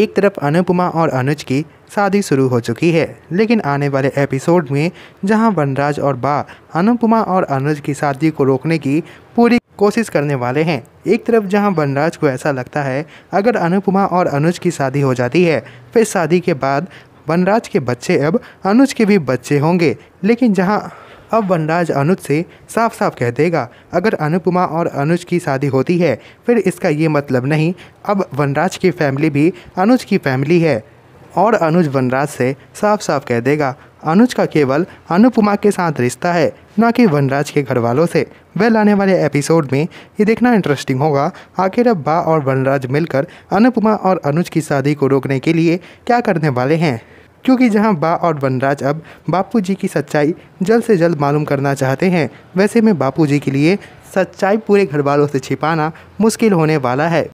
एक तरफ अनुपमा और अनुज की शादी शुरू हो चुकी है लेकिन आने वाले एपिसोड में जहां वनराज और बा अनुपमा और अनुज की शादी को रोकने की पूरी कोशिश करने वाले हैं एक तरफ जहां वनराज को ऐसा लगता है अगर अनुपमा और अनुज की शादी हो जाती है फिर शादी के बाद वनराज के बच्चे अब अनुज के भी बच्चे होंगे लेकिन जहाँ अब वनराज अनुज से साफ साफ कह देगा अगर अनुपमा और अनुज की शादी होती है फिर इसका ये मतलब नहीं अब वनराज की फैमिली भी अनुज की फैमिली है और अनुज वनराज से साफ साफ कह देगा अनुज का केवल अनुपमा के साथ रिश्ता है ना कि वनराज के घर वालों से वेल आने वाले एपिसोड में ये देखना इंटरेस्टिंग होगा आखिर अब बा और वनराज मिलकर अनुपमा और अनुज की शादी को रोकने के लिए क्या करने वाले हैं क्योंकि जहां बा और वनराज अब बापूजी की सच्चाई जल्द से जल्द मालूम करना चाहते हैं वैसे में बापूजी के लिए सच्चाई पूरे घर वालों से छिपाना मुश्किल होने वाला है